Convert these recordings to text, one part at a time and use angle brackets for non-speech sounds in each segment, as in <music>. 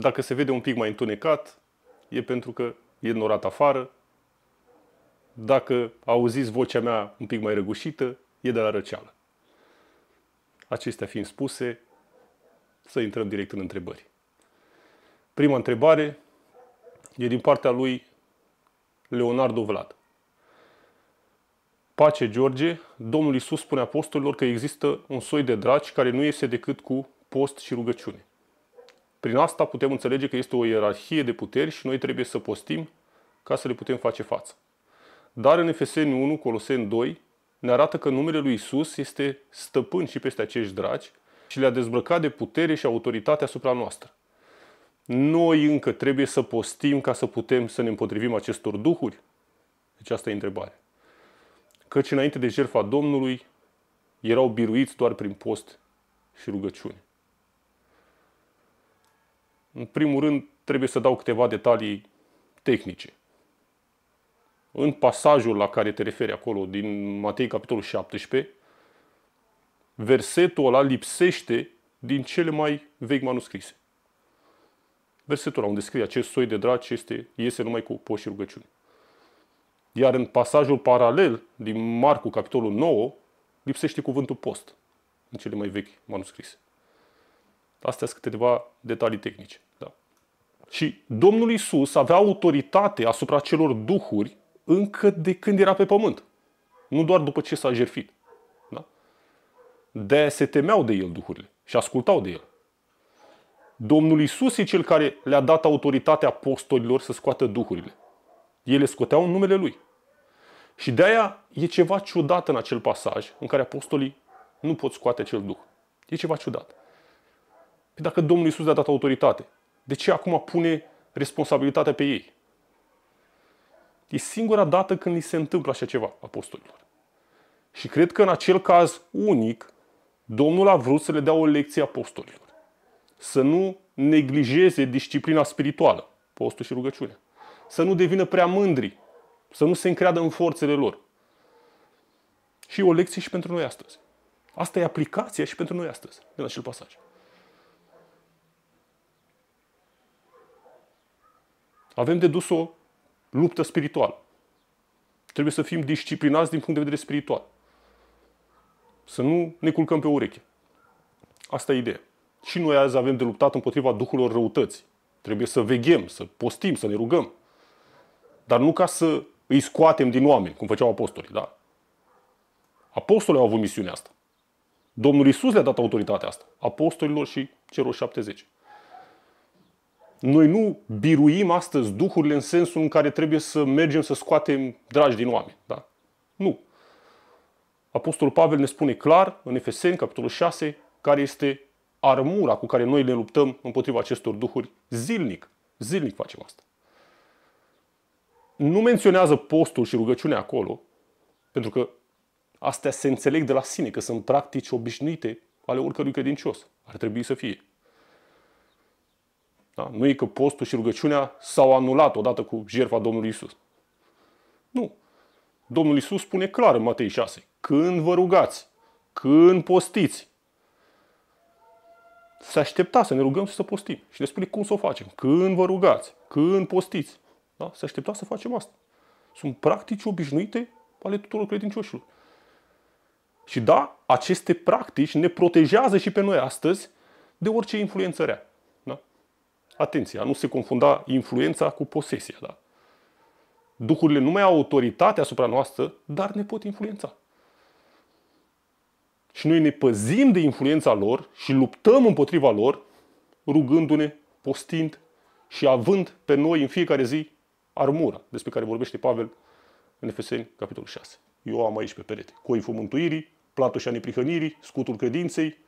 Dacă se vede un pic mai întunecat, e pentru că e norat afară. Dacă auziți vocea mea un pic mai răgușită, e de la răceală. Acestea fiind spuse, să intrăm direct în întrebări. Prima întrebare e din partea lui Leonardo Vlad. Pace George, Domnul Iisus spune apostolilor că există un soi de draci care nu iese decât cu post și rugăciune. Prin asta putem înțelege că este o ierarhie de puteri și noi trebuie să postim ca să le putem face față. Dar în Efeseni 1, Coloseni 2, ne arată că numele lui Isus este stăpân și peste acești dragi și le-a dezbrăcat de putere și autoritate asupra noastră. Noi încă trebuie să postim ca să putem să ne împotrivim acestor duhuri? Deci asta e întrebare. Căci înainte de jertfa Domnului erau biruiți doar prin post și rugăciune. În primul rând, trebuie să dau câteva detalii tehnice. În pasajul la care te referi acolo, din Matei, capitolul 17, versetul ăla lipsește din cele mai vechi manuscrise. Versetul ăla unde scrie acest soi de draci este, iese numai cu poși și rugăciuni. Iar în pasajul paralel din Marcu, capitolul 9, lipsește cuvântul post în cele mai vechi manuscrise. Astea sunt câteva detalii tehnice. Și Domnul Isus avea autoritate asupra celor duhuri încă de când era pe pământ. Nu doar după ce s-a jertfit. Da? de se temeau de el duhurile și ascultau de el. Domnul Isus e cel care le-a dat autoritatea apostolilor să scoată duhurile. Ele scoteau în numele Lui. Și de aia e ceva ciudat în acel pasaj în care apostolii nu pot scoate acel duh. E ceva ciudat. Păi dacă Domnul Isus le-a dat autoritate, de ce acum pune responsabilitatea pe ei? E singura dată când li se întâmplă așa ceva apostolilor. Și cred că în acel caz unic, Domnul a vrut să le dea o lecție apostolilor. Să nu neglijeze disciplina spirituală, postul și rugăciunea. Să nu devină prea mândri, să nu se încreadă în forțele lor. Și o lecție și pentru noi astăzi. Asta e aplicația și pentru noi astăzi, din acel pasaj. Avem de dus o luptă spirituală. Trebuie să fim disciplinați din punct de vedere spiritual. Să nu ne culcăm pe ureche. Asta e ideea. Și noi azi avem de luptat împotriva duhurilor răutății. Trebuie să veghem, să postim, să ne rugăm. Dar nu ca să îi scoatem din oameni, cum făceau apostolii, da? Apostolii au avut misiunea asta. Domnul Isus le-a dat autoritatea asta. Apostolilor și celor 70. Noi nu biruim astăzi duhurile în sensul în care trebuie să mergem să scoatem dragi din oameni. Da? Nu. Apostolul Pavel ne spune clar în Efeseni, capitolul 6, care este armura cu care noi ne luptăm împotriva acestor duhuri zilnic. Zilnic facem asta. Nu menționează postul și rugăciunea acolo, pentru că astea se înțeleg de la sine, că sunt practici obișnuite ale oricărui credincios. Ar trebui să fie. Da? Nu e că postul și rugăciunea s-au anulat odată cu jertfa Domnului Isus. Nu. Domnul Isus spune clar în Matei 6. Când vă rugați, când postiți. Se aștepta să ne rugăm și să postim. Și ne spune cum să o facem. Când vă rugați, când postiți. Da? Se aștepta să facem asta. Sunt practici obișnuite ale tuturor credincioșilor. Și da, aceste practici ne protejează și pe noi astăzi de orice influență rea atenție, a nu se confunda influența cu posesia. Da? Duhurile nu mai au autoritate asupra noastră, dar ne pot influența. Și noi ne păzim de influența lor și luptăm împotriva lor, rugându-ne, postind și având pe noi în fiecare zi armura, despre care vorbește Pavel în Efeseni, capitolul 6. Eu am aici pe perete coiful mântuirii, platoșa neprihănirii, scutul credinței,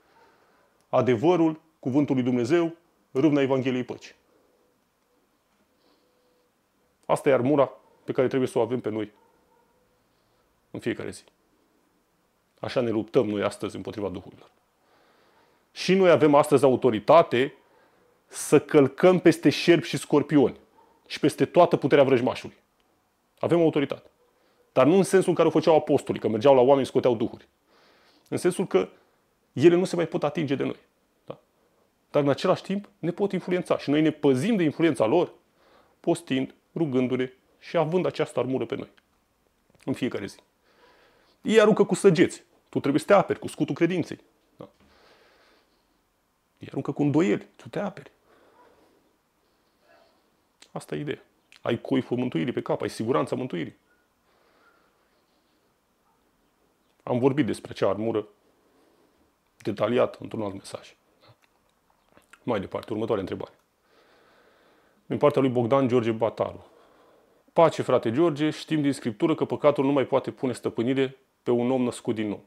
adevărul, cuvântul lui Dumnezeu, râvna Evangheliei Păcii. Asta e armura pe care trebuie să o avem pe noi în fiecare zi. Așa ne luptăm noi astăzi împotriva duhurilor. Și noi avem astăzi autoritate să călcăm peste șerpi și scorpioni și peste toată puterea vrăjmașului. Avem autoritate. Dar nu în sensul în care o făceau apostolii, că mergeau la oameni și scoteau duhuri. În sensul că ele nu se mai pot atinge de noi dar în același timp ne pot influența și noi ne păzim de influența lor, postind, rugându-ne și având această armură pe noi. În fiecare zi. Ei aruncă cu săgeți. Tu trebuie să te aperi cu scutul credinței. Da. Ei aruncă cu îndoieli. Tu te aperi. Asta e ideea. Ai coiful mântuirii pe cap, ai siguranța mântuirii. Am vorbit despre acea armură detaliat într-un alt mesaj. Mai departe, următoarea întrebare. Din partea lui Bogdan George Batalu. Pace, frate George, știm din Scriptură că păcatul nu mai poate pune stăpânire pe un om născut din nou,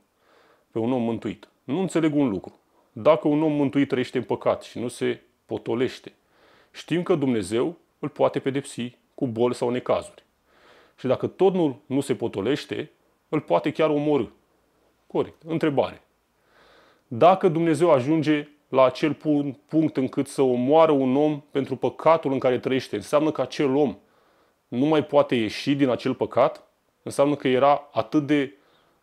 pe un om mântuit. Nu înțeleg un lucru. Dacă un om mântuit trăiește în păcat și nu se potolește, știm că Dumnezeu îl poate pedepsi cu boli sau necazuri. Și dacă tot nu, nu se potolește, îl poate chiar omorâ. Corect. Întrebare. Dacă Dumnezeu ajunge la acel punct încât să omoară un om pentru păcatul în care trăiește. Înseamnă că acel om nu mai poate ieși din acel păcat, înseamnă că era atât de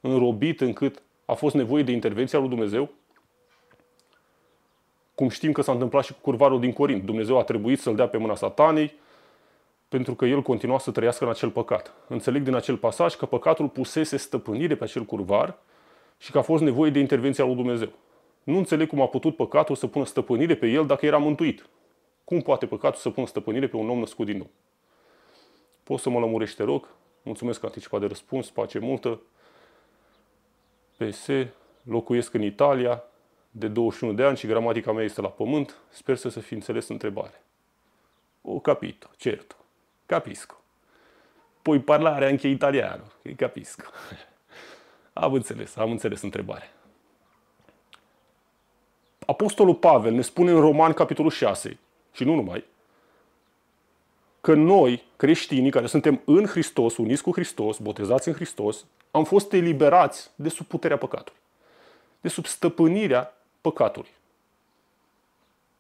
înrobit încât a fost nevoie de intervenția lui Dumnezeu. Cum știm că s-a întâmplat și cu curvarul din Corint. Dumnezeu a trebuit să-l dea pe mâna satanei pentru că el continua să trăiască în acel păcat. Înțeleg din acel pasaj că păcatul pusese stăpânire pe acel curvar și că a fost nevoie de intervenția lui Dumnezeu. Nu înțeleg cum a putut păcatul să pună stăpânire pe el dacă era mântuit. Cum poate păcatul să pună stăpânire pe un om născut din nou? Poți să mă lămurești, te rog? Mulțumesc anticipat de răspuns, pace multă. PS, locuiesc în Italia de 21 de ani și gramatica mea este la pământ. Sper să se fi înțeles întrebare. O capito, certo. Capisco. Poi parlare anche italiano. Capisco. <laughs> Am înțeles, am înțeles întrebarea. Apostolul Pavel ne spune în Roman, capitolul 6, și nu numai, că noi, creștinii care suntem în Hristos, uniți cu Hristos, botezați în Hristos, am fost eliberați de sub puterea păcatului, de sub stăpânirea păcatului,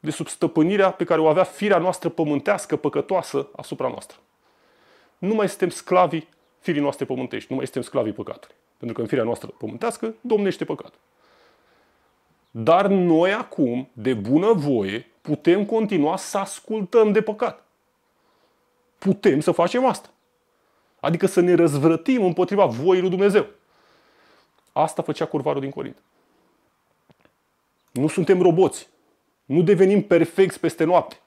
de sub stăpânirea pe care o avea firea noastră pământească, păcătoasă, asupra noastră. Nu mai suntem sclavii firii noastre pământești, nu mai suntem sclavii păcatului. Pentru că în firea noastră pământească domnește păcatul. Dar noi acum, de bună voie, putem continua să ascultăm de păcat. Putem să facem asta. Adică să ne răzvrătim împotriva voii lui Dumnezeu. Asta făcea curvarul din Corint. Nu suntem roboți. Nu devenim perfecți peste noapte.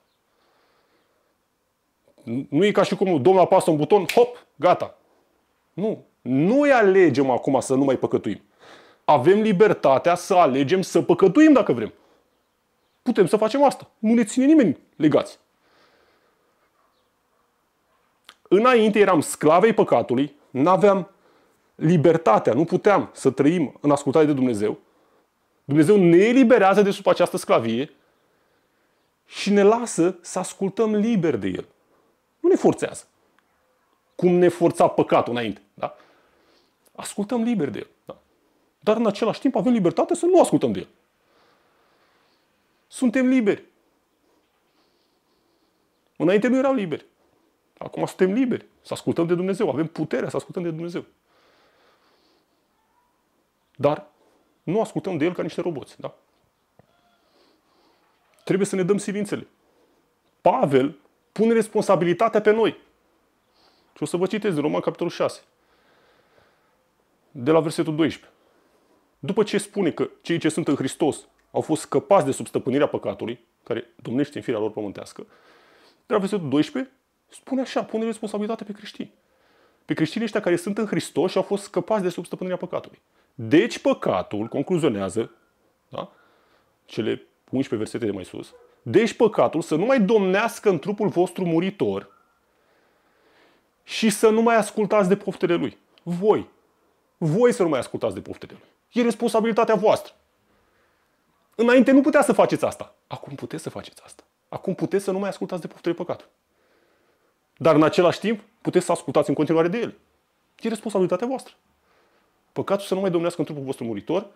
Nu e ca și cum domnul apasă un buton, hop, gata. Nu. Noi alegem acum să nu mai păcătuim avem libertatea să alegem să păcătuim dacă vrem. Putem să facem asta. Nu ne ține nimeni legați. Înainte eram sclavei păcatului, Nu aveam libertatea, nu puteam să trăim în ascultare de Dumnezeu. Dumnezeu ne eliberează de sub această sclavie și ne lasă să ascultăm liber de El. Nu ne forțează. Cum ne forța păcatul înainte. Da? Ascultăm liber de El. Da? Dar în același timp avem libertate să nu ascultăm de el. Suntem liberi. Înainte nu erau liberi. Acum suntem liberi. Să ascultăm de Dumnezeu. Avem puterea să ascultăm de Dumnezeu. Dar nu ascultăm de el ca niște roboți. Da? Trebuie să ne dăm silințele. Pavel pune responsabilitatea pe noi. Și o să vă citesc din Roman capitolul 6. De la versetul 12. După ce spune că cei ce sunt în Hristos au fost scăpați de sub stăpânirea păcatului, care domnește în firea lor pământească, de la versetul 12 spune așa, pune responsabilitatea pe creștini. Pe creștinii ăștia care sunt în Hristos și au fost scăpați de sub stăpânirea păcatului. Deci păcatul, concluzionează, da? cele 11 versete de mai sus, deci păcatul să nu mai domnească în trupul vostru muritor și să nu mai ascultați de poftele lui. Voi. Voi să nu mai ascultați de poftele lui. E responsabilitatea voastră. Înainte nu putea să faceți asta. Acum puteți să faceți asta. Acum puteți să nu mai ascultați de trei păcat. Dar în același timp puteți să ascultați în continuare de ele. E responsabilitatea voastră. Păcatul să nu mai domnească în trupul vostru muritor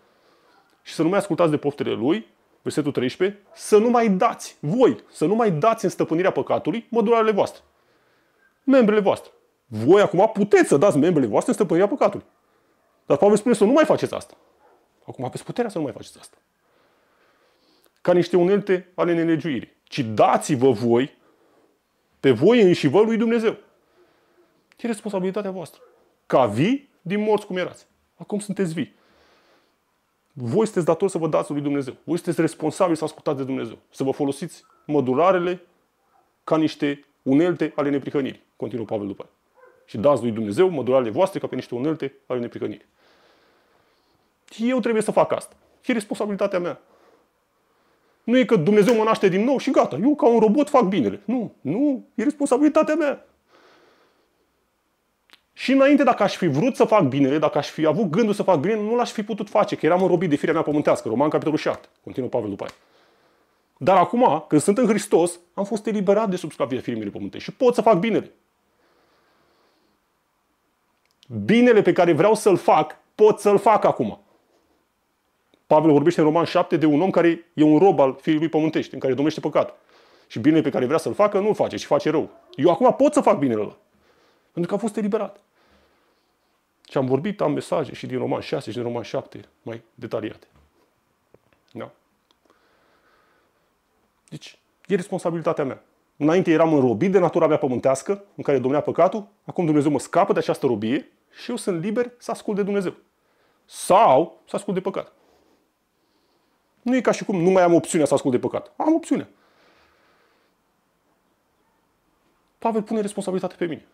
și să nu mai ascultați de poftele lui, versetul 13, să nu mai dați, voi, să nu mai dați în stăpânirea păcatului mădurarele voastre. Membrele voastre. Voi acum puteți să dați membrele voastre în stăpânirea păcatului. Dar Pavel spune să nu mai faceți asta. Acum aveți puterea să nu mai faceți asta. Ca niște unelte ale nelegiuirii. Ci dați-vă voi, pe voi înși vă lui Dumnezeu. E responsabilitatea voastră. Ca vii din morți cum erați. Acum sunteți vii. Voi sunteți datori să vă dați lui Dumnezeu. Voi sunteți responsabili să ascultați de Dumnezeu. Să vă folosiți mădurarele ca niște unelte ale neprihănirii. Continuă Pavel după aia. Și dați lui Dumnezeu mădurarele voastre ca pe niște unelte ale neprihănirii eu trebuie să fac asta. E responsabilitatea mea. Nu e că Dumnezeu mă naște din nou și gata, eu ca un robot fac binele. Nu, nu, e responsabilitatea mea. Și înainte, dacă aș fi vrut să fac binele, dacă aș fi avut gândul să fac bine, nu l-aș fi putut face, că eram robit de firea mea pământească. Roman, capitolul 7. Continuă Pavel după aia. Dar acum, când sunt în Hristos, am fost eliberat de sub sclavia pământești și pot să fac binele. Binele pe care vreau să-l fac, pot să-l fac acum. Pavel vorbește în Roman 7 de un om care e un rob al fiului pământești, în care domnește păcat. Și binele pe care vrea să-l facă, nu-l face și face rău. Eu acum pot să fac binele ăla. Pentru că am fost eliberat. Și am vorbit, am mesaje și din Roman 6 și din Roman 7 mai detaliate. Da? Deci, e responsabilitatea mea. Înainte eram înrobit de natura mea pământească, în care domnea păcatul, acum Dumnezeu mă scapă de această robie și eu sunt liber să ascult de Dumnezeu. Sau să ascult de păcat. Nu e ca și cum nu mai am opțiunea să ascult de păcat. Am opțiunea. Pavel pune responsabilitate pe mine.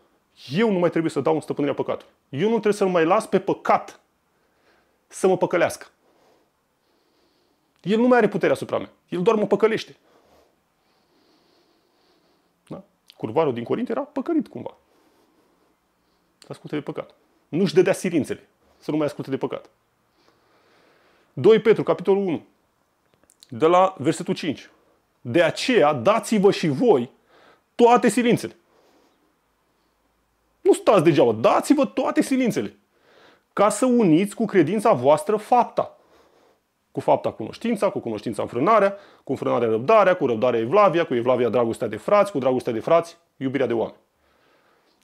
Eu nu mai trebuie să dau în stăpânirea păcatului. Eu nu trebuie să-l mai las pe păcat să mă păcălească. El nu mai are puterea asupra mea. El doar mă păcălește. Da? Curvarul din Corint era păcălit cumva. Să asculte de păcat. Nu-și dădea sirințele. Să nu mai asculte de păcat. 2 Petru, capitolul 1 de la versetul 5. De aceea dați-vă și voi toate silințele. Nu stați degeaba, dați-vă toate silințele. Ca să uniți cu credința voastră fapta. Cu fapta cunoștința, cu cunoștința înfrânarea, cu înfrânarea răbdarea, cu răbdarea evlavia, cu evlavia dragostea de frați, cu dragostea de frați, iubirea de oameni.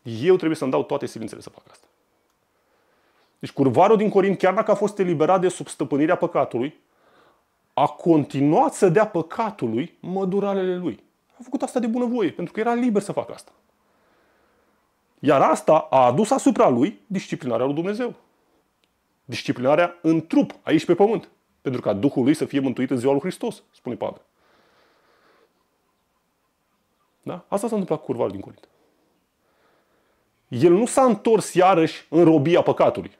Eu trebuie să-mi dau toate silințele să fac asta. Deci curvarul din Corint, chiar dacă a fost eliberat de sub stăpânirea păcatului, a continuat să dea păcatului măduralele lui. A făcut asta de bunăvoie, pentru că era liber să facă asta. Iar asta a adus asupra lui disciplinarea lui Dumnezeu. Disciplinarea în trup, aici pe pământ. Pentru ca Duhul lui să fie mântuit în ziua lui Hristos, spune Pavel. Da? Asta s-a întâmplat cu curvarul din Corint. El nu s-a întors iarăși în robia păcatului.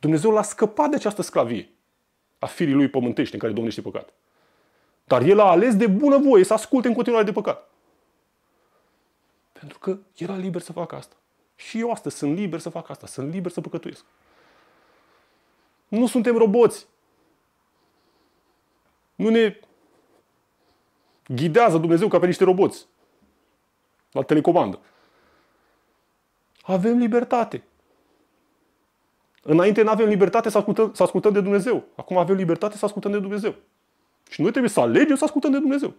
Dumnezeu l-a scăpat de această sclavie a firii lui pământești în care domnește păcat. Dar el a ales de bună voie să asculte în continuare de păcat. Pentru că era liber să facă asta. Și eu astăzi sunt liber să fac asta, sunt liber să păcătuiesc. Nu suntem roboți. Nu ne ghidează Dumnezeu ca pe niște roboți la telecomandă. Avem libertate. Înainte nu avem libertate să ascultăm, să ascultăm de Dumnezeu. Acum avem libertate să ascultăm de Dumnezeu. Și noi trebuie să alegem să ascultăm de Dumnezeu.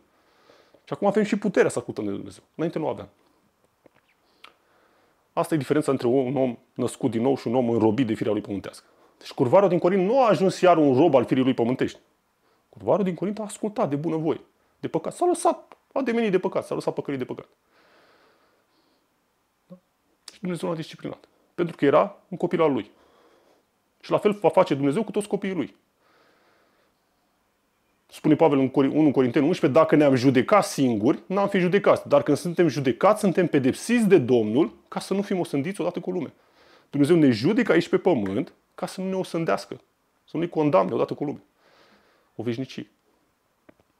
Și acum avem și puterea să ascultăm de Dumnezeu. Înainte nu aveam. Asta e diferența între un om născut din nou și un om înrobit de firea lui pământească. Deci curvarul din Corint nu a ajuns iar un rob al firii lui pământești. Curvarul din Corint a ascultat de voie, de păcat. S-a lăsat ademenit de păcat, s-a lăsat păcării de păcat. Da? Și Dumnezeu l-a disciplinat. Pentru că era un copil al lui. Și la fel va face Dumnezeu cu toți copiii lui. Spune Pavel în 1 Corinteni 11, dacă ne-am judecat singuri, n-am fi judecați. Dar când suntem judecați, suntem pedepsiți de Domnul ca să nu fim osândiți odată cu lumea. Dumnezeu ne judecă aici pe pământ ca să nu ne osândească, să nu ne condamne odată cu lumea. O veșnicie.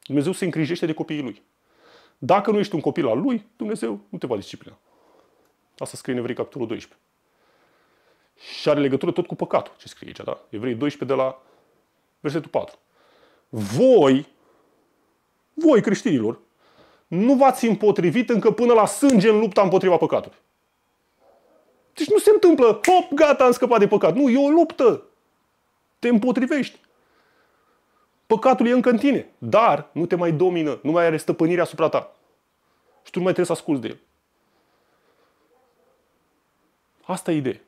Dumnezeu se îngrijește de copiii Lui. Dacă nu ești un copil al Lui, Dumnezeu nu te va disciplina. Asta scrie în Evrei capitolul 12. Și are legătură tot cu păcatul, ce scrie aici, da? Evrei 12 de la versetul 4. Voi, voi creștinilor, nu v-ați împotrivit încă până la sânge în lupta împotriva păcatului. Deci nu se întâmplă, hop, gata, am scăpat de păcat. Nu, e o luptă. Te împotrivești. Păcatul e încă în tine, dar nu te mai domină, nu mai are stăpânirea asupra ta. Și tu nu mai trebuie să asculți de el. Asta e ideea.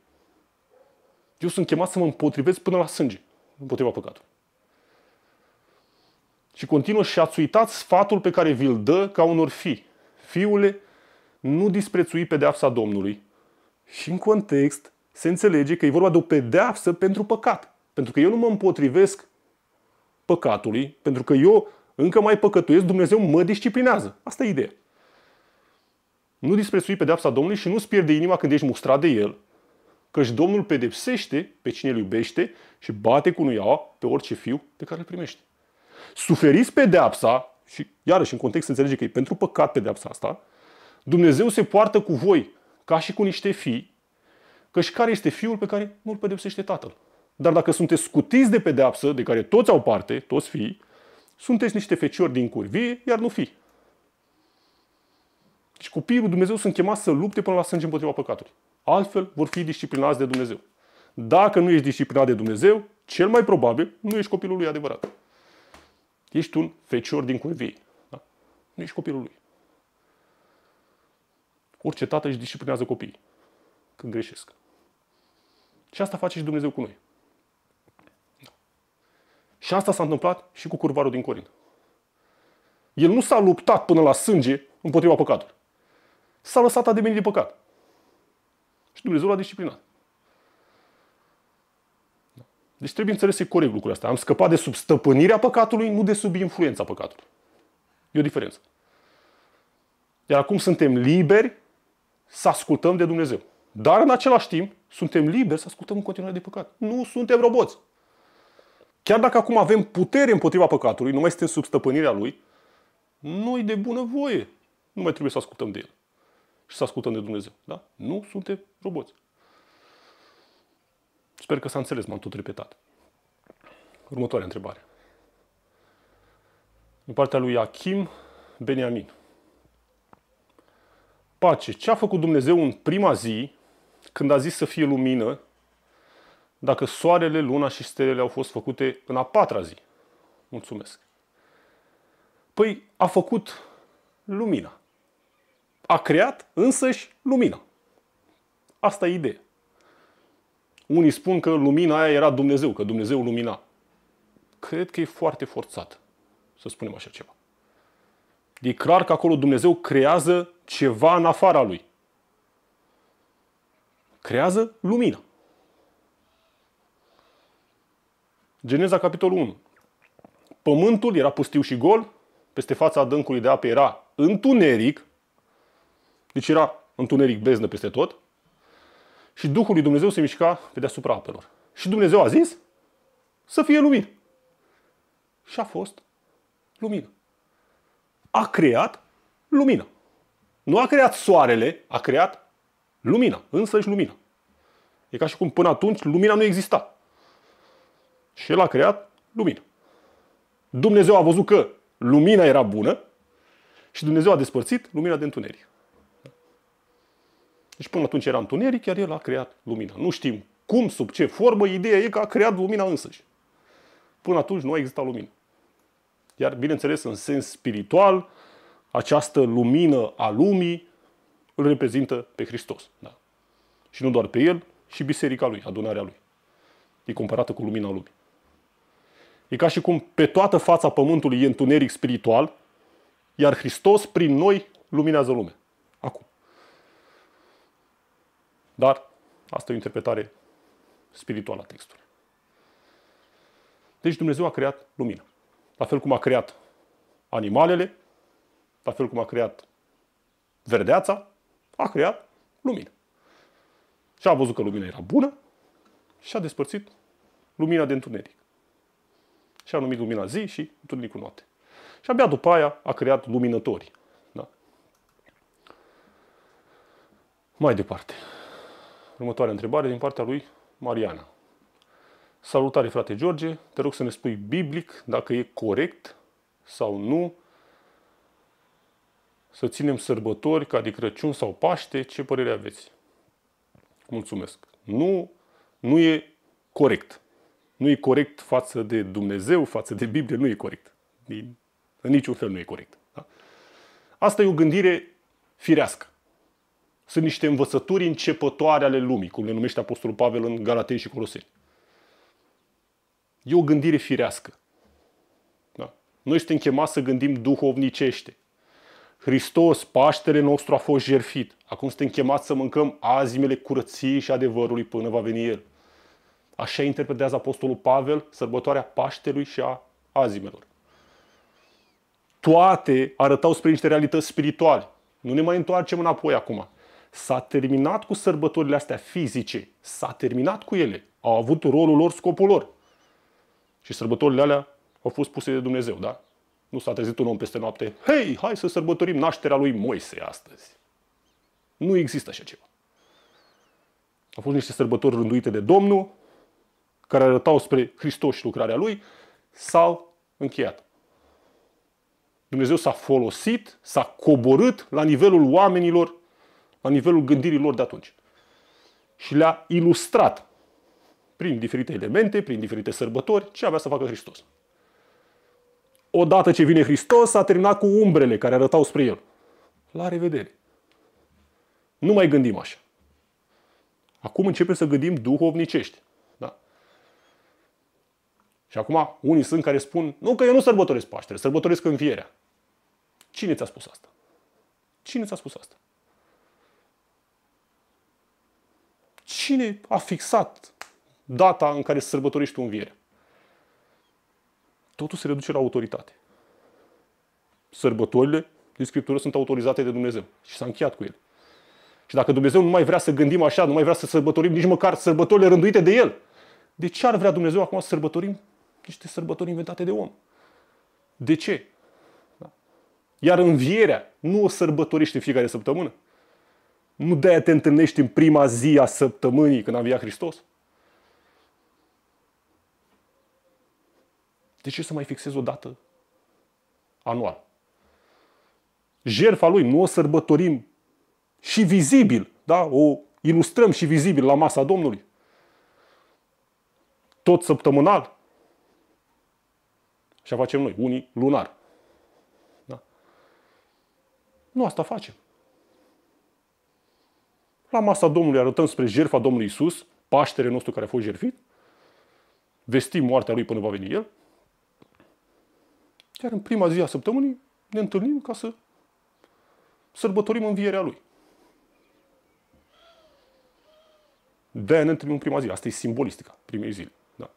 Eu sunt chemat să mă împotrivesc până la sânge împotriva păcatului. Și continuă și ați uitat sfatul pe care vi-l dă ca unor fi. Fiule, nu disprețui pedeapsa Domnului. Și în context se înțelege că e vorba de o pedeapsă pentru păcat. Pentru că eu nu mă împotrivesc păcatului, pentru că eu încă mai păcătuiesc, Dumnezeu mă disciplinează. Asta e ideea. Nu disprețui pedeapsa Domnului și nu-ți pierde inima când ești mustrat de el, căci Domnul pedepsește pe cine îl iubește și bate cu nuiaua pe orice fiu pe care îl primește. Suferiți pedeapsa, și iarăși în context înțelege că e pentru păcat pedeapsa asta, Dumnezeu se poartă cu voi ca și cu niște fii, căci care este fiul pe care nu îl pedepsește tatăl. Dar dacă sunteți scutiți de pedeapsă, de care toți au parte, toți fii, sunteți niște feciori din curvie, iar nu fii. Deci copiii lui Dumnezeu sunt chemați să lupte până la sânge împotriva păcatului. Altfel vor fi disciplinați de Dumnezeu. Dacă nu ești disciplinat de Dumnezeu, cel mai probabil nu ești copilul lui adevărat. Ești un fecior din curvei. Da? Nu ești copilul lui. Orice tată își disciplinează copiii când greșesc. Și asta face și Dumnezeu cu noi. Da. Și asta s-a întâmplat și cu curvarul din Corin. El nu s-a luptat până la sânge împotriva păcatului. S-a lăsat a de păcat. Și Dumnezeu l-a disciplinat. Da. Deci trebuie înțelese corect lucrurile astea. Am scăpat de sub stăpânirea păcatului, nu de sub influența păcatului. E o diferență. Iar acum suntem liberi să ascultăm de Dumnezeu. Dar în același timp, suntem liberi să ascultăm în continuare de păcat. Nu suntem roboți. Chiar dacă acum avem putere împotriva păcatului, nu mai suntem sub stăpânirea lui, noi de bună voie nu mai trebuie să ascultăm de el și să ascultăm de Dumnezeu. Da? Nu suntem roboți. Sper că s-a înțeles, m-am tot repetat. Următoarea întrebare. În partea lui Achim Beniamin. Pace, ce a făcut Dumnezeu în prima zi când a zis să fie lumină dacă soarele, luna și stelele au fost făcute în a patra zi? Mulțumesc. Păi a făcut lumina a creat însăși lumina. Asta e ideea. Unii spun că lumina aia era Dumnezeu, că Dumnezeu lumina. Cred că e foarte forțat să spunem așa ceva. E clar că acolo Dumnezeu creează ceva în afara lui. Creează lumina. Geneza capitolul 1. Pământul era pustiu și gol, peste fața adâncului de apă era întuneric, deci era întuneric beznă peste tot și Duhul lui Dumnezeu se mișca pe deasupra apelor. Și Dumnezeu a zis să fie lumină. Și a fost lumină. A creat lumină. Nu a creat soarele, a creat lumină. însă și lumină. E ca și cum până atunci lumina nu exista. Și el a creat lumină. Dumnezeu a văzut că lumina era bună și Dumnezeu a despărțit lumina de întuneric. Deci până atunci era întuneric, iar el a creat lumina. Nu știm cum, sub ce formă, ideea e că a creat lumina însăși. Până atunci nu a existat lumină. Iar, bineînțeles, în sens spiritual, această lumină a lumii îl reprezintă pe Hristos. Da. Și nu doar pe el, și biserica lui, adunarea lui. E comparată cu lumina lumii. E ca și cum pe toată fața pământului e întuneric spiritual, iar Hristos prin noi luminează lumea. Dar asta e o interpretare spirituală a textului. Deci Dumnezeu a creat lumină. La fel cum a creat animalele, la fel cum a creat verdeața, a creat lumină. Și a văzut că lumina era bună și a despărțit lumina de întuneric. Și a numit lumina zi și întunericul noapte. Și abia după aia a creat luminătorii. Da. Mai departe. Următoarea întrebare din partea lui Mariana. Salutare frate George, te rog să ne spui biblic dacă e corect sau nu să ținem sărbători ca de Crăciun sau Paște, ce părere aveți? Mulțumesc. Nu, nu e corect. Nu e corect față de Dumnezeu, față de Biblie, nu e corect. Din, în niciun fel nu e corect. Da? Asta e o gândire firească sunt niște învățături începătoare ale lumii, cum le numește Apostolul Pavel în Galatei și Coloseni. E o gândire firească. Da? Noi suntem chemați să gândim duhovnicește. Hristos, Paștele nostru a fost jerfit. Acum suntem chemați să mâncăm azimele curăției și adevărului până va veni El. Așa interpretează Apostolul Pavel sărbătoarea Paștelui și a azimelor. Toate arătau spre niște realități spirituale. Nu ne mai întoarcem înapoi acum. S-a terminat cu sărbătorile astea fizice. S-a terminat cu ele. Au avut rolul lor, scopul lor. Și sărbătorile alea au fost puse de Dumnezeu, da? Nu s-a trezit un om peste noapte. Hei, hai să sărbătorim nașterea lui Moise astăzi. Nu există așa ceva. Au fost niște sărbători rânduite de Domnul, care arătau spre Hristos și lucrarea Lui, s-au încheiat. Dumnezeu s-a folosit, s-a coborât la nivelul oamenilor la nivelul gândirii lor de atunci. Și le-a ilustrat prin diferite elemente, prin diferite sărbători, ce avea să facă Hristos. Odată ce vine Hristos, a terminat cu umbrele care arătau spre el. La revedere! Nu mai gândim așa. Acum începem să gândim duhovnicești. Da? Și acum unii sunt care spun, nu că eu nu sărbătoresc Paștele, sărbătoresc învierea. Cine ți-a spus asta? Cine ți-a spus asta? Cine a fixat data în care sărbătorești un învierea? Totul se reduce la autoritate. Sărbătorile din Scriptură sunt autorizate de Dumnezeu și s-a încheiat cu ele. Și dacă Dumnezeu nu mai vrea să gândim așa, nu mai vrea să sărbătorim nici măcar sărbătorile rânduite de El, de ce ar vrea Dumnezeu acum să sărbătorim niște sărbători inventate de om? De ce? Da. Iar învierea nu o sărbătorește fiecare săptămână. Nu de-aia te întâlnești în prima zi a săptămânii când a înviat Hristos? De ce să mai fixez o dată anual? Jerfa lui nu o sărbătorim și vizibil, da? O ilustrăm și vizibil la masa Domnului. Tot săptămânal. Așa facem noi, unii lunar. Da? Nu asta facem. La masa Domnului arătăm spre jertfa Domnului Isus, paștere nostru care a fost jertfit, vestim moartea Lui până va veni El. Chiar în prima zi a săptămânii ne întâlnim ca să sărbătorim învierea Lui. de ne întâlnim în prima zi. Asta e simbolistica primei zile. Da.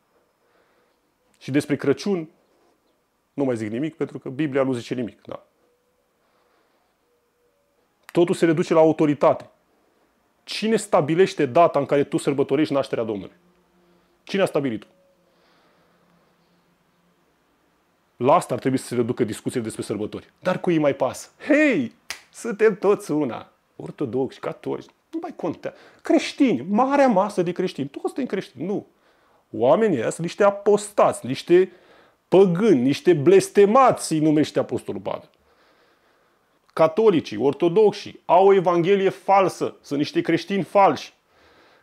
Și despre Crăciun nu mai zic nimic pentru că Biblia nu zice nimic. Da. Totul se reduce la autoritate. Cine stabilește data în care tu sărbătorești nașterea Domnului? Cine a stabilit-o? La asta ar trebui să se reducă discuția despre sărbători. Dar cu ei mai pasă? Hei, suntem toți una. Ortodoxi, catolici, nu mai contează. Creștini, marea masă de creștini. Toți suntem creștini. Nu. Oamenii ăia sunt niște apostați, niște păgâni, niște blestemați, îi numește Apostolul Pavel. Catolicii, ortodoxii au o evanghelie falsă, sunt niște creștini falși,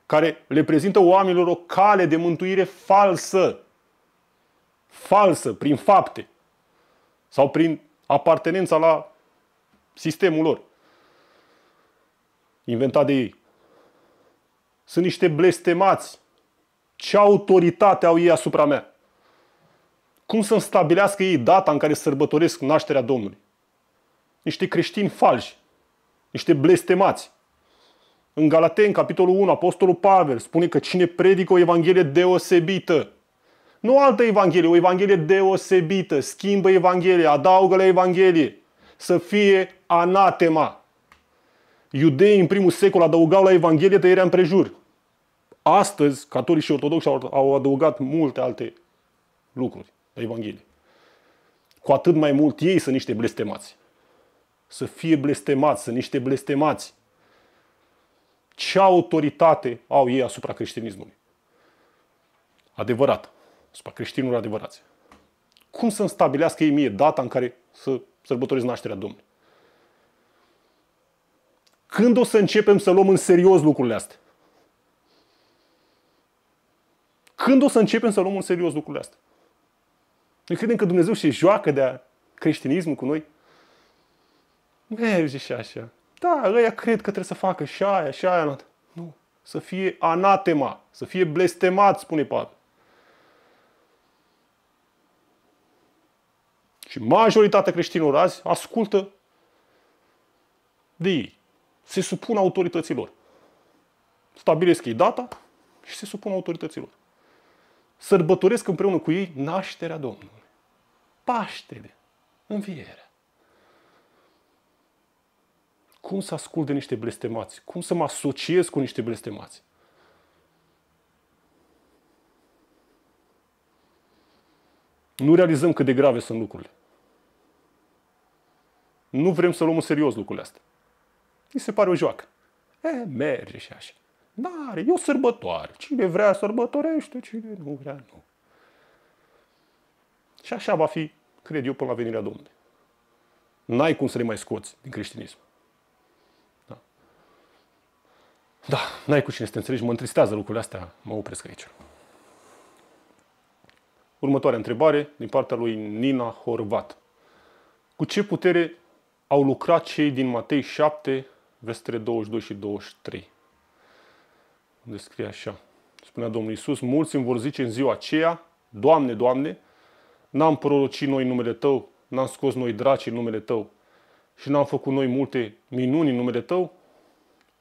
care le prezintă oamenilor o cale de mântuire falsă. Falsă, prin fapte. Sau prin apartenența la sistemul lor. Inventat de ei. Sunt niște blestemați. Ce autoritate au ei asupra mea? Cum să-mi stabilească ei data în care sărbătoresc nașterea Domnului? niște creștini falși, niște blestemați. În în capitolul 1, Apostolul Pavel spune că cine predică o Evanghelie deosebită, nu altă Evanghelie, o Evanghelie deosebită, schimbă Evanghelia, adaugă la Evanghelie, să fie anatema. Iudeii în primul secol adăugau la Evanghelie tăierea împrejur. Astăzi, catolici și ortodoxi au adăugat multe alte lucruri la Evanghelie. Cu atât mai mult ei sunt niște blestemați să fie blestemați, să niște blestemați. Ce autoritate au ei asupra creștinismului? Adevărat. Asupra creștinilor adevărați. Cum să-mi stabilească ei mie data în care să sărbătoresc nașterea Domnului? Când o să începem să luăm în serios lucrurile astea? Când o să începem să luăm în serios lucrurile astea? Noi credem că Dumnezeu se joacă de creștinismul cu noi? merge și așa. Da, ăia cred că trebuie să facă și aia, și aia. Nu. Să fie anatema, să fie blestemat, spune Pavel. Și majoritatea creștinilor azi ascultă de ei. Se supun autorităților. Stabilesc ei data și se supun autorităților. Sărbătoresc împreună cu ei nașterea Domnului. Paștele, învierea. Cum să ascult de niște blestemați? Cum să mă asociez cu niște blestemați? Nu realizăm cât de grave sunt lucrurile. Nu vrem să luăm în serios lucrurile astea. Îi se pare o joacă. E, eh, merge și așa. n e o sărbătoare. Cine vrea sărbătorește, cine nu vrea, nu. Și așa va fi, cred eu, până la venirea Domnului. N-ai cum să le mai scoți din creștinism. Da, n-ai cu cine să te înțelegi, mă întristează lucrurile astea, mă opresc aici. Următoarea întrebare din partea lui Nina Horvat. Cu ce putere au lucrat cei din Matei 7, versetele 22 și 23? Unde scrie așa. Spunea Domnul Iisus, mulți îmi vor zice în ziua aceea, Doamne, Doamne, n-am prorocit noi numele Tău, n-am scos noi draci în numele Tău și n-am făcut noi multe minuni în numele Tău,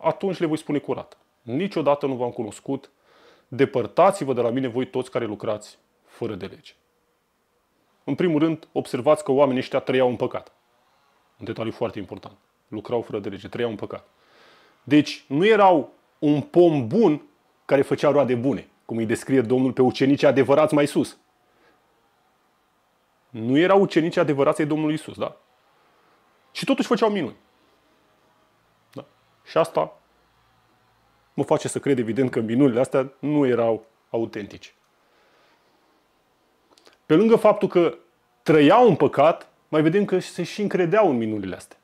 atunci le voi spune curat. Niciodată nu v-am cunoscut, depărtați-vă de la mine voi toți care lucrați fără de lege. În primul rând, observați că oamenii ăștia trăiau în păcat. Un detaliu foarte important. Lucrau fără de lege, trăiau în păcat. Deci nu erau un pom bun care făcea roade bune, cum îi descrie Domnul pe ucenicii adevărați mai sus. Nu erau ucenicii adevărați ai Domnului Isus, da? Și totuși făceau minuni. Și asta mă face să cred evident că minunile astea nu erau autentice. Pe lângă faptul că trăiau în păcat, mai vedem că se și încredeau în minunile astea.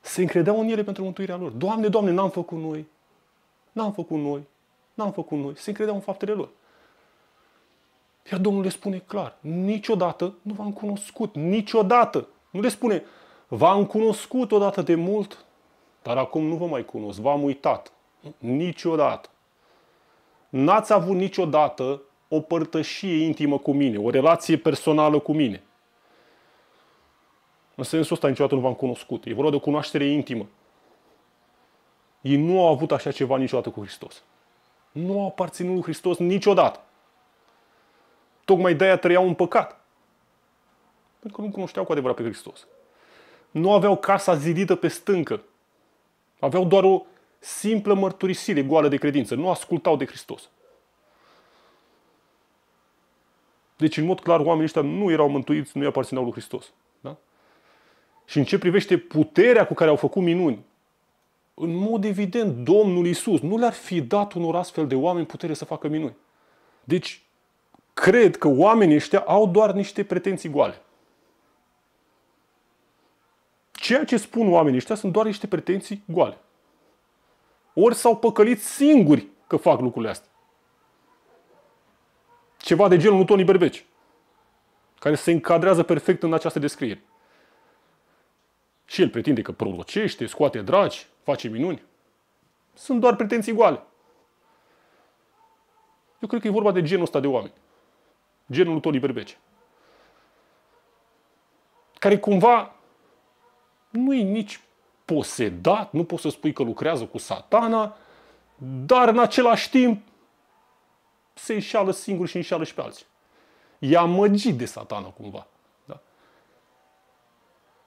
Se încredeau în ele pentru mântuirea lor. Doamne, Doamne, n-am făcut noi. N-am făcut noi. N-am făcut noi. Se încredeau în faptele lor. Iar Domnul le spune clar, niciodată nu v-am cunoscut, niciodată. Nu le spune, v-am cunoscut odată de mult, dar acum nu vă mai cunosc, v-am uitat. Niciodată. N-ați avut niciodată o părtășie intimă cu mine, o relație personală cu mine. În sensul ăsta niciodată nu v-am cunoscut. E vorba de o cunoaștere intimă. Ei nu au avut așa ceva niciodată cu Hristos. Nu au aparținut lui Hristos niciodată. Tocmai de-aia trăiau un păcat. Pentru că nu cunoșteau cu adevărat pe Hristos. Nu aveau casa zidită pe stâncă. Aveau doar o simplă mărturisire goală de credință. Nu ascultau de Hristos. Deci, în mod clar, oamenii ăștia nu erau mântuiți, nu i aparțineau lui Hristos. Da? Și în ce privește puterea cu care au făcut minuni, în mod evident, Domnul Isus nu le-ar fi dat unor astfel de oameni putere să facă minuni. Deci, cred că oamenii ăștia au doar niște pretenții goale. Ceea ce spun oamenii ăștia sunt doar niște pretenții goale. Ori s-au păcălit singuri că fac lucrurile astea. Ceva de genul lui Tony Berbeci, care se încadrează perfect în această descriere. Și el pretinde că prorocește, scoate dragi, face minuni. Sunt doar pretenții goale. Eu cred că e vorba de genul ăsta de oameni. Genul lui Tony Berbeci. Care cumva nu e nici posedat, nu poți să spui că lucrează cu satana, dar în același timp se înșeală singur și înșeală și pe alții. E amăgit de satana cumva. Da?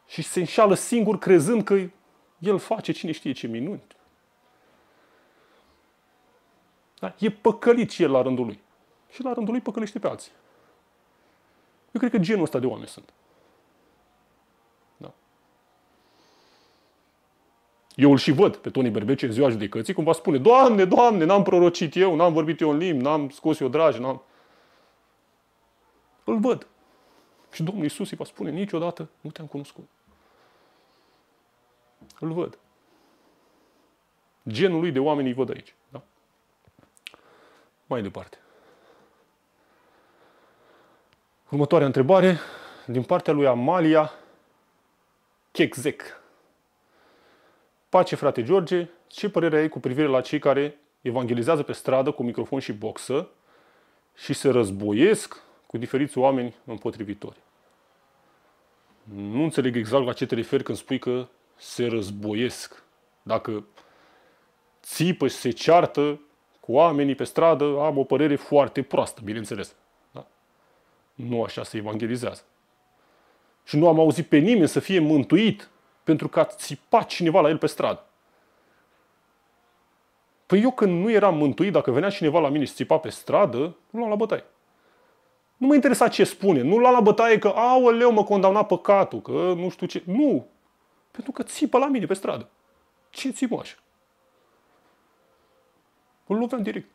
Și se înșeală singur crezând că el face cine știe ce minuni. Da? E păcălit și el la rândul lui. Și la rândul lui păcălește pe alții. Eu cred că genul ăsta de oameni sunt. Eu îl și văd pe Tony Berbece în ziua judecății, cum va spune, Doamne, Doamne, n-am prorocit eu, n-am vorbit eu în limbi, n-am scos eu dragi, n-am... Îl văd. Și Domnul Iisus îi va spune, niciodată nu te-am cunoscut. Îl văd. Genul lui de oameni îi văd aici. Da? Mai departe. Următoarea întrebare din partea lui Amalia Chexec. Pace, frate George, ce părere ai cu privire la cei care evangelizează pe stradă cu microfon și boxă și se războiesc cu diferiți oameni împotrivitori? Nu înțeleg exact la ce te referi când spui că se războiesc. Dacă țipă și se ceartă cu oamenii pe stradă, am o părere foarte proastă, bineînțeles. Da? Nu așa se evangelizează. Și nu am auzit pe nimeni să fie mântuit pentru că a țipat cineva la el pe stradă. Păi eu când nu eram mântuit, dacă venea cineva la mine și țipa pe stradă, nu l-am la bătaie. Nu mă interesa ce spune. Nu l-am la bătaie că, aoleu, mă condamna păcatul, că nu știu ce. Nu. Pentru că țipă la mine pe stradă. Ce țipă așa? Îl luveam direct.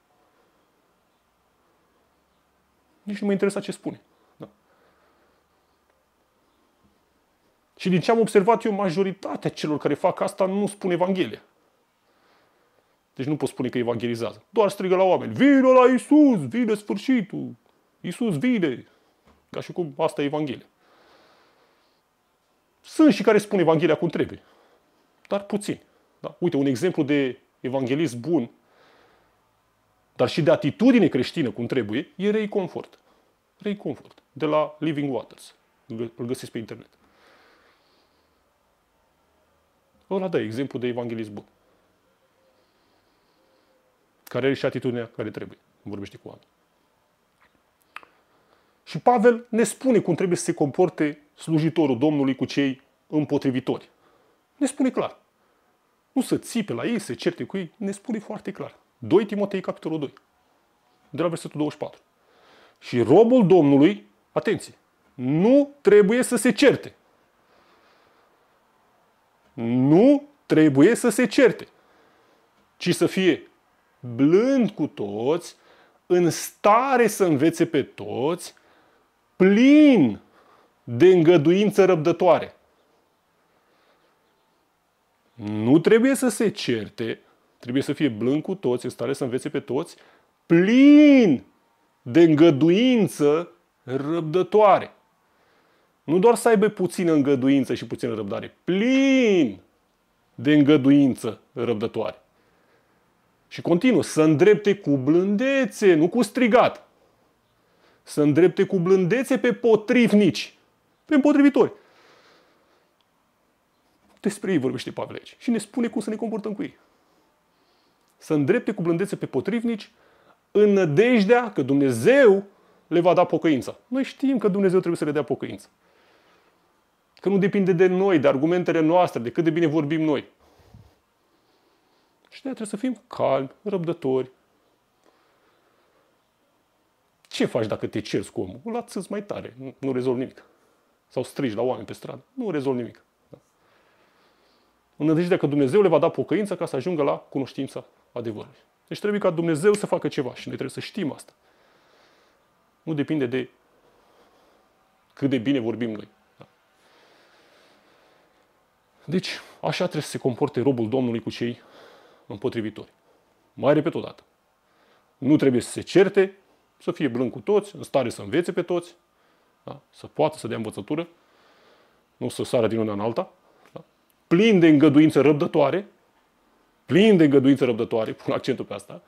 Nici nu mă interesa ce spune. Și din ce am observat eu, majoritatea celor care fac asta nu spun Evanghelia. Deci nu pot spune că evangelizează. Doar strigă la oameni, vină la Isus, vine sfârșitul, Isus vine. Ca și cum asta e Evanghelia. Sunt și care spun Evanghelia cum trebuie, dar puțin. Da? Uite, un exemplu de evanghelist bun, dar și de atitudine creștină cum trebuie, e Ray Comfort. Ray Comfort, de la Living Waters. Îl găsiți pe internet. Ăla dă da, exemplu de evanghelism bun. Care are și atitudinea care trebuie. Vorbește cu oameni. Și Pavel ne spune cum trebuie să se comporte slujitorul Domnului cu cei împotrivitori. Ne spune clar. Nu să țipe la ei, să certe cu ei. Ne spune foarte clar. 2 Timotei, capitolul 2. De la versetul 24. Și robul Domnului, atenție, nu trebuie să se certe nu trebuie să se certe, ci să fie blând cu toți, în stare să învețe pe toți, plin de îngăduință răbdătoare. Nu trebuie să se certe, trebuie să fie blând cu toți, în stare să învețe pe toți, plin de îngăduință răbdătoare. Nu doar să aibă puțină îngăduință și puțină răbdare, plin de îngăduință răbdătoare. Și continuă, să îndrepte cu blândețe, nu cu strigat. Să îndrepte cu blândețe pe potrivnici, pe împotrivitori. Despre ei vorbește Pavel aici și ne spune cum să ne comportăm cu ei. Să îndrepte cu blândețe pe potrivnici în nădejdea că Dumnezeu le va da pocăința. Noi știm că Dumnezeu trebuie să le dea pocăință. Că nu depinde de noi, de argumentele noastre, de cât de bine vorbim noi. Și de trebuie să fim calmi, răbdători. Ce faci dacă te ceri cu omul? Îl ațâți mai tare, nu, nu rezolv nimic. Sau strigi la oameni pe stradă, nu rezolv nimic. Da. În de că Dumnezeu le va da pocăința ca să ajungă la cunoștința adevărului. Deci trebuie ca Dumnezeu să facă ceva și noi trebuie să știm asta. Nu depinde de cât de bine vorbim noi. Deci, așa trebuie să se comporte robul Domnului cu cei împotrivitori. Mai repet o dată. Nu trebuie să se certe, să fie blând cu toți, în stare să învețe pe toți, da? să poată să dea învățătură, nu să sară din una în alta, da? plin de îngăduință răbdătoare, plin de îngăduință răbdătoare, <laughs> pun accentul pe asta,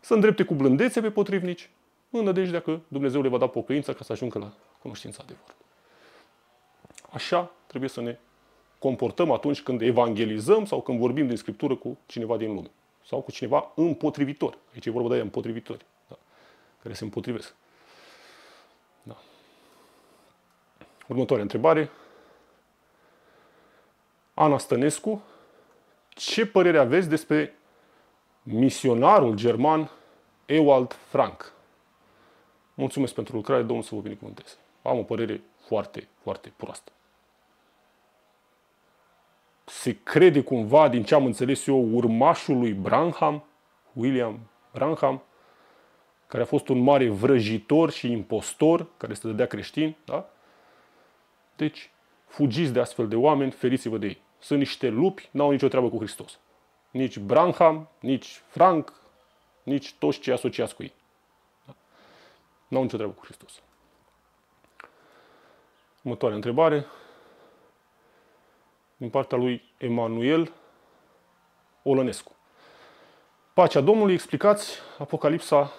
să îndrepte cu blândețe pe potrivnici, în nădejdea că Dumnezeu le va da pocăința ca să ajungă la cunoștința adevărului. Așa trebuie să ne comportăm atunci când evangelizăm sau când vorbim din Scriptură cu cineva din lume. Sau cu cineva împotrivitor. Aici e vorba de aia împotrivitori. Da? Care se împotrivesc. Da. Următoarea întrebare. Ana Stănescu, ce părere aveți despre misionarul german Ewald Frank? Mulțumesc pentru lucrare, Domnul să vă binecuvânteze. Am o părere foarte, foarte proastă se crede cumva, din ce am înțeles eu, urmașul lui Branham, William Branham, care a fost un mare vrăjitor și impostor, care se dădea creștin. Da? Deci, fugiți de astfel de oameni, feriți-vă de ei. Sunt niște lupi, n-au nicio treabă cu Hristos. Nici Branham, nici Frank, nici toți cei asociați cu ei. Da? N-au nicio treabă cu Hristos. Următoarea întrebare din partea lui Emanuel Olănescu. Pacea Domnului, explicați Apocalipsa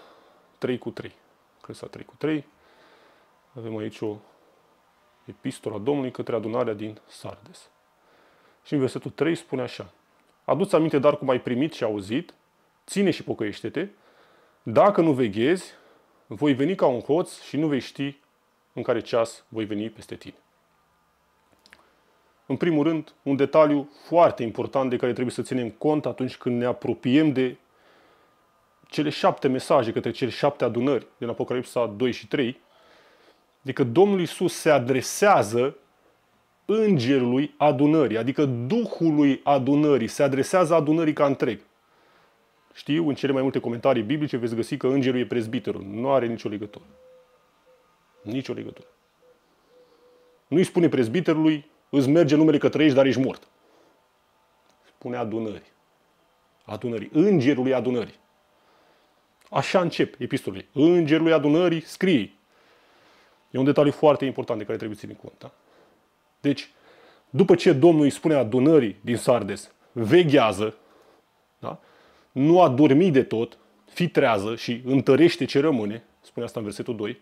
3 cu 3. Apocalipsa 3 cu 3. Avem aici o epistola Domnului către adunarea din Sardes. Și în versetul 3 spune așa. Aduți aminte dar cum ai primit și auzit, ține și pocăiește-te, dacă nu veghezi, voi veni ca un hoț și nu vei ști în care ceas voi veni peste tine în primul rând, un detaliu foarte important de care trebuie să ținem cont atunci când ne apropiem de cele șapte mesaje către cele șapte adunări din Apocalipsa 2 și 3, de că Domnul Isus se adresează îngerului adunării, adică duhului adunării, se adresează adunării ca întreg. Știu, în cele mai multe comentarii biblice veți găsi că îngerul e prezbiterul. Nu are nicio legătură. Nicio legătură. Nu-i spune prezbiterului, îți merge numele că trăiești, dar ești mort. Spune adunări. Adunării. Îngerului adunării. Așa încep epistolele. Îngerului adunării scrie. E un detaliu foarte important de care trebuie ținut cont. Da? Deci, după ce Domnul îi spune adunării din Sardes, veghează, da? nu a dormit de tot, fitrează și întărește ce rămâne, spune asta în versetul 2,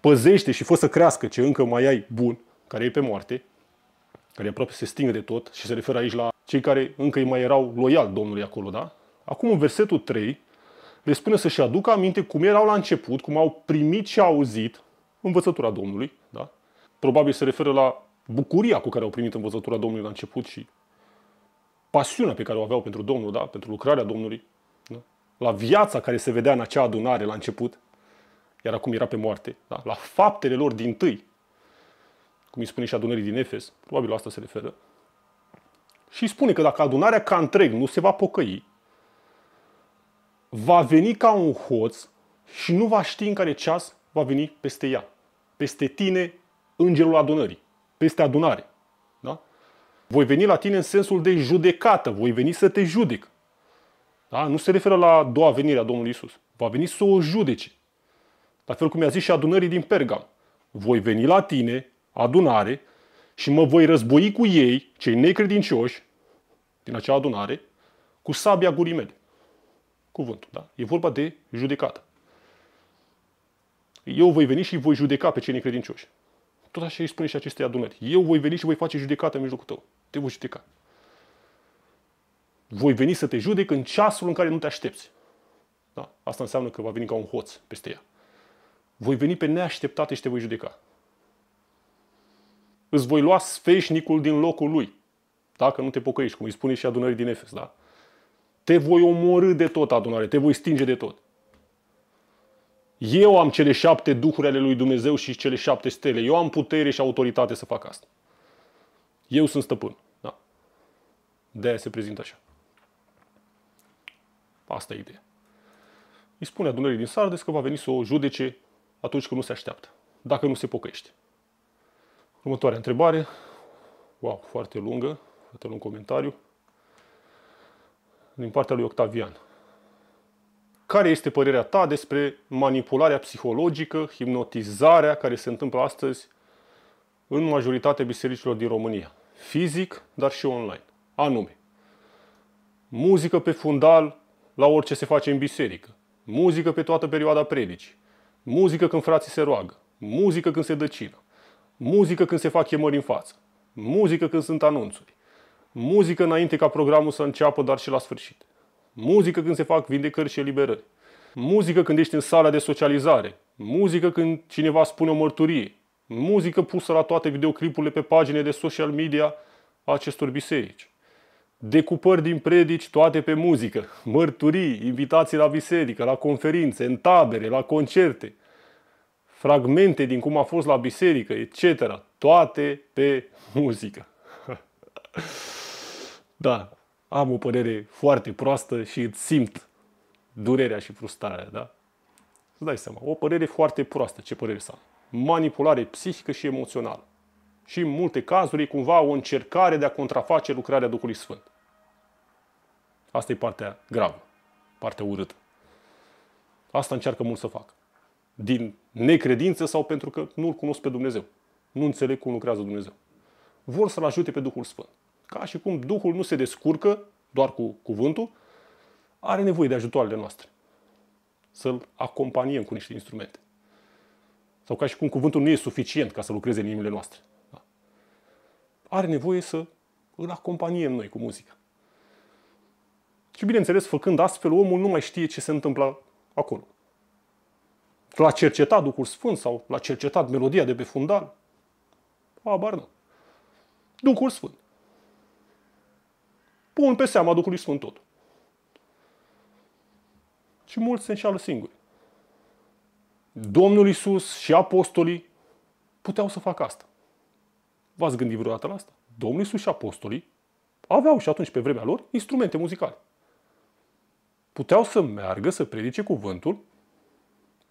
păzește și fă să crească ce încă mai ai bun, care e pe moarte, care aproape se sting de tot și se referă aici la cei care încă îi mai erau loiali Domnului acolo, da? Acum în versetul 3 le spune să-și aducă aminte cum erau la început, cum au primit și auzit învățătura Domnului, da? Probabil se referă la bucuria cu care au primit învățătura Domnului la început și pasiunea pe care o aveau pentru Domnul, da? pentru lucrarea Domnului, da? la viața care se vedea în acea adunare la început, iar acum era pe moarte, da? la faptele lor din tâi, cum îi spune și adunării din Efes, probabil la asta se referă, și spune că dacă adunarea ca întreg nu se va pocăi, va veni ca un hoț și nu va ști în care ceas va veni peste ea. Peste tine, îngerul adunării. Peste adunare. Da? Voi veni la tine în sensul de judecată. Voi veni să te judec. Da? Nu se referă la a doua venire a Domnului Isus. Va veni să o judece. La fel cum i-a zis și adunării din Pergam. Voi veni la tine adunare și mă voi război cu ei, cei necredincioși, din acea adunare, cu sabia gurii mele. Cuvântul, da? E vorba de judecată. Eu voi veni și voi judeca pe cei necredincioși. Tot așa îi spune și acestei adunări. Eu voi veni și voi face judecată în mijlocul tău. Te voi judeca. Voi veni să te judec în ceasul în care nu te aștepți. Da? Asta înseamnă că va veni ca un hoț peste ea. Voi veni pe neașteptate și te voi judeca îți voi lua sfeșnicul din locul lui. Dacă nu te pocăiești, cum îi spune și adunării din Efes, da? Te voi omorâ de tot adunare, te voi stinge de tot. Eu am cele șapte duhuri ale lui Dumnezeu și cele șapte stele. Eu am putere și autoritate să fac asta. Eu sunt stăpân. Da. De aia se prezintă așa. Asta e ideea. Îi spune adunării din Sardes că va veni să o judece atunci când nu se așteaptă, dacă nu se pocăiește. Următoarea întrebare. Wow, foarte lungă, foarte lung comentariu. Din partea lui Octavian. Care este părerea ta despre manipularea psihologică, hipnotizarea care se întâmplă astăzi în majoritatea bisericilor din România? Fizic, dar și online. Anume, muzică pe fundal la orice se face în biserică, muzică pe toată perioada predicii, muzică când frații se roagă, muzică când se dă cină, Muzică când se fac chemări în față. Muzică când sunt anunțuri. Muzică înainte ca programul să înceapă, dar și la sfârșit. Muzică când se fac vindecări și eliberări. Muzică când ești în sala de socializare. Muzică când cineva spune o mărturie. Muzică pusă la toate videoclipurile pe pagine de social media a acestor biserici. Decupări din predici toate pe muzică, mărturii, invitații la biserică, la conferințe, în tabere, la concerte – fragmente din cum a fost la biserică, etc. Toate pe muzică. <laughs> da, am o părere foarte proastă și îți simt durerea și frustrarea, da? Îți dai seama, o părere foarte proastă, ce părere să am. Manipulare psihică și emoțională. Și în multe cazuri e cumva o încercare de a contraface lucrarea Duhului Sfânt. Asta e partea gravă, partea urâtă. Asta încearcă mult să facă din necredință sau pentru că nu-L cunosc pe Dumnezeu. Nu înțeleg cum lucrează Dumnezeu. Vor să-L ajute pe Duhul Sfânt. Ca și cum Duhul nu se descurcă doar cu cuvântul, are nevoie de ajutoarele noastre. Să-L acompaniem cu niște instrumente. Sau ca și cum cuvântul nu e suficient ca să lucreze în inimile noastre. Da. Are nevoie să îl acompaniem noi cu muzica. Și bineînțeles, făcând astfel, omul nu mai știe ce se întâmplă acolo. L-a cercetat Duhul Sfânt sau l-a cercetat melodia de pe fundal? Abar nu. Duhul Sfânt. Pun pe seama Duhului Sfânt tot. Și mulți se înșală singuri. Domnul Isus și apostolii puteau să facă asta. V-ați gândit vreodată la asta? Domnul Isus și apostolii aveau și atunci pe vremea lor instrumente muzicale. Puteau să meargă să predice cuvântul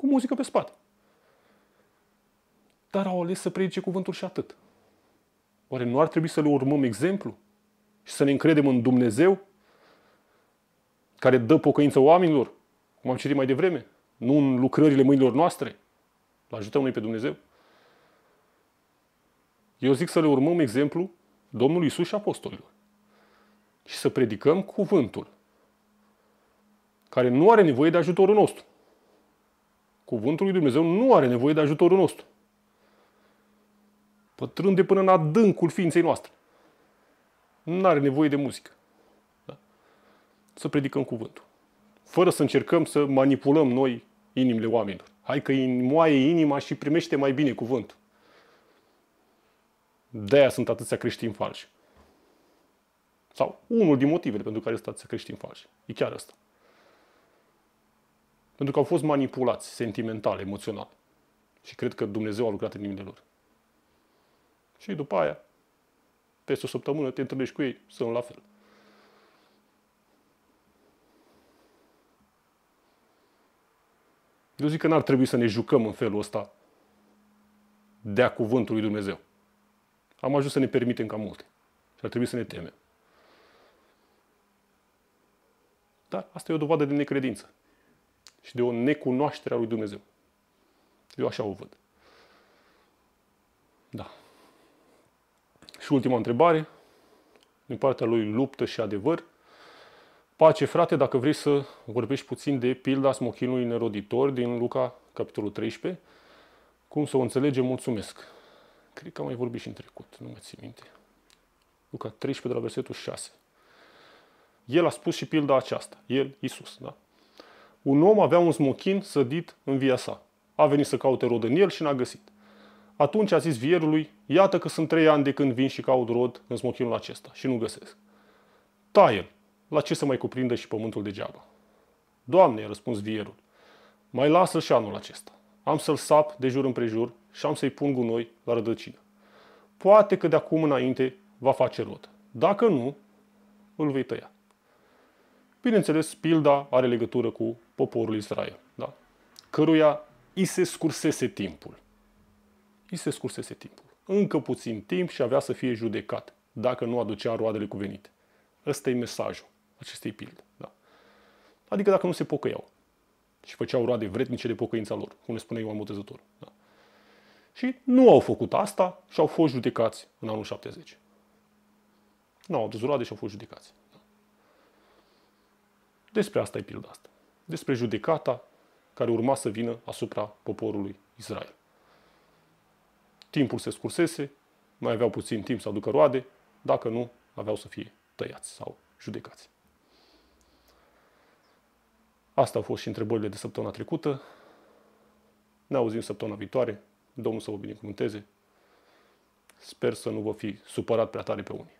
cu muzică pe spate. Dar au ales să predice cuvântul și atât. Oare nu ar trebui să le urmăm exemplu? Și să ne încredem în Dumnezeu? Care dă pocăință oamenilor? Cum am citit mai devreme? Nu în lucrările mâinilor noastre? Îl ajutăm noi pe Dumnezeu? Eu zic să le urmăm exemplu Domnului Isus și apostolilor. Și să predicăm cuvântul care nu are nevoie de ajutorul nostru. Cuvântul lui Dumnezeu nu are nevoie de ajutorul nostru. Pătrânde până în adâncul ființei noastre. Nu are nevoie de muzică. Da? Să predicăm cuvântul. Fără să încercăm să manipulăm noi inimile oamenilor. Hai că îi moaie inima și primește mai bine cuvântul. De-aia sunt atâția creștini falși. Sau unul din motivele pentru care sunt atâția creștini falși. E chiar asta. Pentru că au fost manipulați sentimental, emoțional. Și cred că Dumnezeu a lucrat în inimile lor. Și după aia, peste o săptămână, te întâlnești cu ei, sunt la fel. Eu zic că n-ar trebui să ne jucăm în felul ăsta de-a cuvântul lui Dumnezeu. Am ajuns să ne permitem ca multe. Și ar trebui să ne temem. Dar asta e o dovadă de necredință și de o necunoaștere a lui Dumnezeu. Eu așa o văd. Da. Și ultima întrebare, din partea lui luptă și adevăr. Pace, frate, dacă vrei să vorbești puțin de pilda smochinului neroditor din Luca, capitolul 13, cum să o înțelegem, mulțumesc. Cred că am mai vorbit și în trecut, nu mă țin minte. Luca 13, de la versetul 6. El a spus și pilda aceasta. El, Isus, da? Un om avea un smochin sădit în via sa. A venit să caute rod în el și n-a găsit. Atunci a zis vierului, iată că sunt trei ani de când vin și caut rod în smochinul acesta și nu găsesc. taie la ce să mai cuprindă și pământul degeaba? Doamne, a răspuns vierul, mai lasă și anul acesta. Am să-l sap de jur împrejur și am să-i pun gunoi la rădăcină. Poate că de acum înainte va face rod. Dacă nu, îl vei tăia. Bineînțeles, pilda are legătură cu poporul Israel, da? căruia i se scursese timpul. I se scursese timpul. Încă puțin timp și avea să fie judecat, dacă nu aducea roadele cuvenite. Ăsta e mesajul acestei pilde. Da? Adică dacă nu se pocăiau și făceau roade vretnice de pocăința lor, cum ne spune Ioan Botezător. Da? Și nu au făcut asta și au fost judecați în anul 70. Nu au adus roade și au fost judecați. Despre asta e pilda asta. Despre judecata care urma să vină asupra poporului Israel. Timpul se scursese, mai aveau puțin timp să aducă roade, dacă nu, aveau să fie tăiați sau judecați. Asta au fost și întrebările de săptămâna trecută. Ne auzim săptămâna viitoare. Domnul să vă binecuvânteze. Sper să nu vă fi supărat prea tare pe unii.